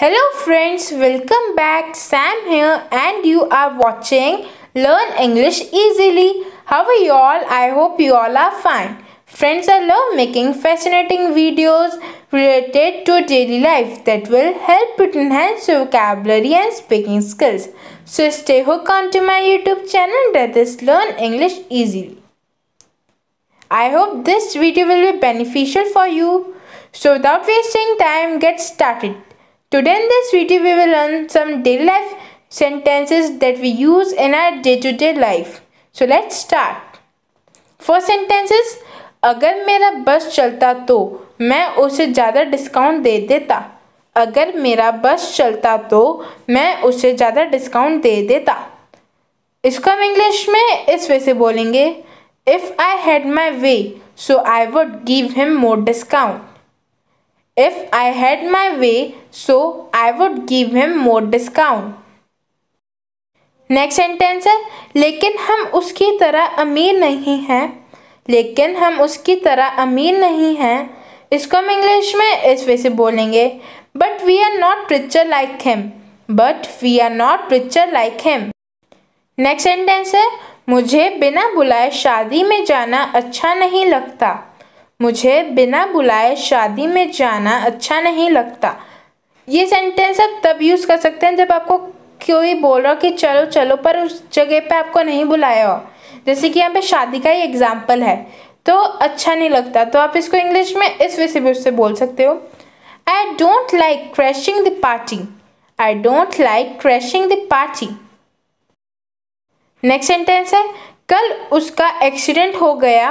Hello friends, welcome back. Sam here and you are watching Learn English Easily. How are you all? I hope you all are fine. Friends, I love making fascinating videos related to daily life that will help you enhance your vocabulary and speaking skills. So stay hooked onto my YouTube channel that is Learn English Easily. I hope this video will be beneficial for you. So without wasting time, get started. Today in this video we will learn some daily life sentences that we use in our day-to-day -day life. So let's start. First sentence is अगर मेरा बस चलता तो मैं उसे ज़्यादा discount दे देता अगर मेरा बस चलता तो मैं उसे ज़्यादा डिस्काउंट दे देता इसको हम इंग्लिश में इस वे से बोलेंगे if I had my way so I would give him more discount If I had my way, so I would give him more discount. Next sentence है लेकिन हम उसकी तरह अमीर नहीं हैं लेकिन हम उसकी तरह अमीर नहीं हैं इसको हम इंग्लिश में इस वे से बोलेंगे but we are not richer like him but we are not richer like him next sentence है मुझे बिना बुलाए शादी में जाना अच्छा नहीं लगता मुझे बिना बुलाए शादी में जाना अच्छा नहीं लगता ये सेंटेंस आप तब यूज़ कर सकते हैं जब आपको कोई बोल रहा हो कि चलो चलो पर उस जगह पे आपको नहीं बुलाया हो जैसे कि यहाँ पे शादी का ही एग्ज़ाम्पल है तो अच्छा नहीं लगता तो आप इसको इंग्लिश में इस विषय से भी उससे बोल सकते हो I don't like crashing the party I don't like crashing the party next sentence है कल उसका एक्सीडेंट हो गया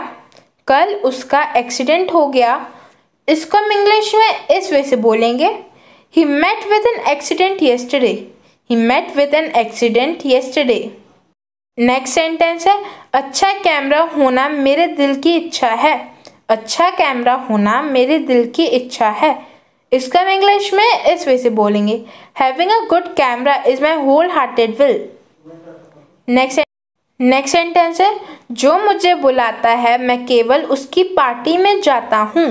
कल उसका एक्सीडेंट हो गया इसको हम इंग्लिश में इस वे से बोलेंगे he met with an accident yesterday he met with an accident yesterday next sentence है अच्छा कैमरा होना मेरे दिल की इच्छा है अच्छा कैमरा होना मेरे दिल की इच्छा है इसका हम इंग्लिश में इस वे से बोलेंगे having a good camera is my whole hearted will next next sentence है जो मुझे बुलाता है मैं केवल उसकी पार्टी में जाता हूँ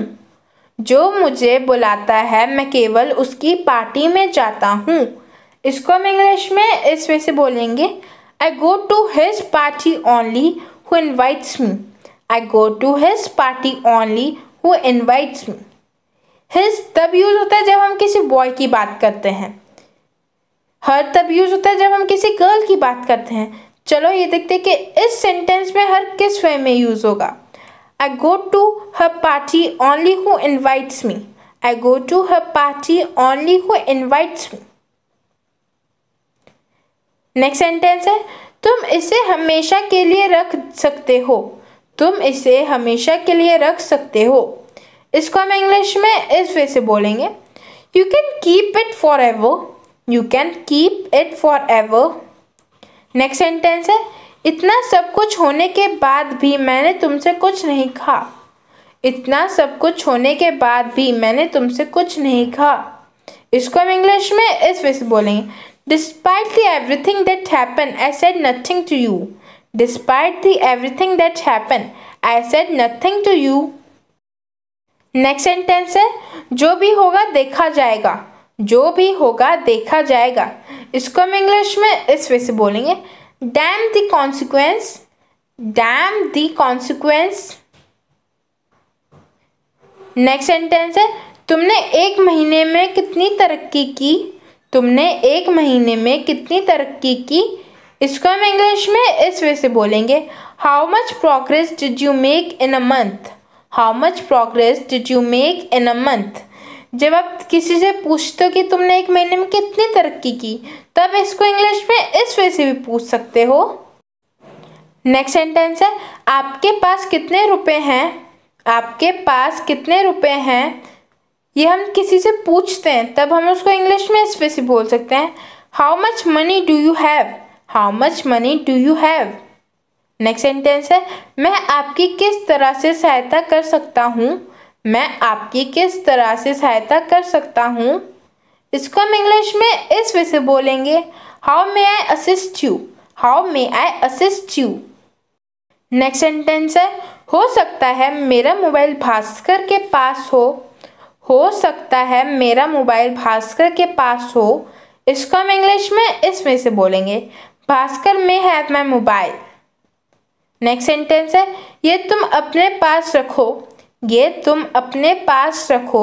जो मुझे बुलाता है मैं केवल उसकी पार्टी में जाता हूँ इसको हम इंग्लिश में इस वे से बोलेंगे I go to his party only who invites me I go to his party only who invites me his तब यूज़ होता है जब हम किसी बॉय की बात करते हैं हर तब यूज़ होता है जब हम किसी गर्ल की बात करते हैं चलो ये देखते कि इस सेंटेंस में हर किस वे में यूज़ होगा I go to her party only who invites me I go to her party only who invites me next sentence है तुम इसे हमेशा के लिए रख सकते हो तुम इसे हमेशा के लिए रख सकते हो इसको हम इंग्लिश में इस वे से बोलेंगे you can keep it forever you can keep it forever next sentence है इतना सब कुछ होने के बाद भी मैंने तुमसे कुछ नहीं खा इतना सब कुछ होने के बाद भी मैंने तुमसे कुछ नहीं खा इसको हम इंग्लिश में इस वे से बोलेंगे despite the everything that happen I said nothing to you despite the everything that happen I said nothing to you next sentence है जो भी होगा देखा जाएगा जो भी होगा देखा जाएगा इसको हम इंग्लिश में इस वे से बोलेंगे damn the consequence damn the consequence next sentence है तुमने एक महीने में कितनी तरक्की की तुमने एक महीने में कितनी तरक्की की इसको हम इंग्लिश में इस वे से बोलेंगे how much progress did you make in a month how much progress did you make in a month जब आप किसी से पूछते हो कि तुमने एक महीने में कितनी तरक्की की तब इसको इंग्लिश में इस वे से भी पूछ सकते हो नेक्स्ट सेंटेंस है आपके पास कितने रुपए हैं आपके पास कितने रुपए हैं ये हम किसी से पूछते हैं तब हम उसको इंग्लिश में इस वे से बोल सकते हैं how much money do you have how much money do you have next sentence है मैं आपकी किस तरह से सहायता कर सकता हूँ मैं आपकी किस तरह से सहायता कर सकता हूँ इसको हम इंग्लिश में इस वे से बोलेंगे how may I assist you how may I assist you next sentence है हो सकता है मेरा मोबाइल भास्कर के पास हो हो सकता है मेरा मोबाइल भास्कर के पास हो इसको हम इंग्लिश में इस वे से बोलेंगे Bhaskar may have my mobile next sentence है ये तुम अपने पास रखो ये तुम अपने पास रखो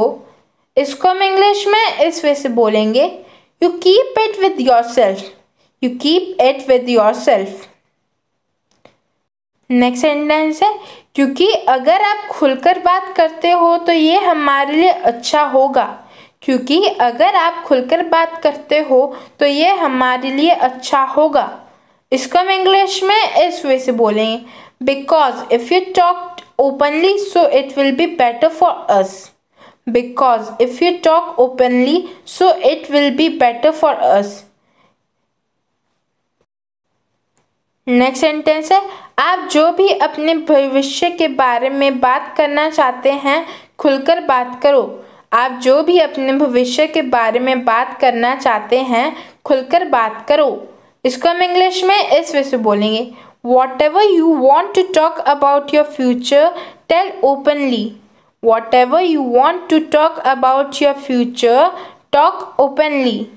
इसको हम इंग्लिश में इस वे से बोलेंगे you keep it with yourself you keep it with yourself next sentence है क्योंकि अगर आप खुलकर बात करते हो तो ये हमारे लिए अच्छा होगा क्योंकि अगर आप खुलकर बात करते हो तो ये हमारे लिए अच्छा होगा इसको हम इंग्लिश में इस वे से बोलेंगे because if you talk openly so it will be better for us because if you talk openly so it will be better for us next sentence है आप जो भी अपने भविष्य के बारे में बात करना चाहते हैं खुलकर बात करो आप जो भी अपने भविष्य के बारे में बात करना चाहते हैं खुलकर बात करो इसको हम इंग्लिश में इस वे से बोलेंगे Whatever you want to talk about your future, tell openly. Whatever you want to talk about your future, talk openly.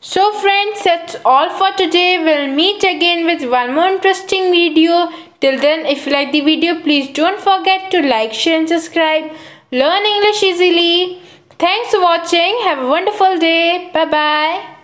So friends, that's all for today. We'll meet again with one more interesting video. Till then, if you like the video, please don't forget to like, share and subscribe. Learn English easily. Thanks for watching. Have a wonderful day. Bye-bye.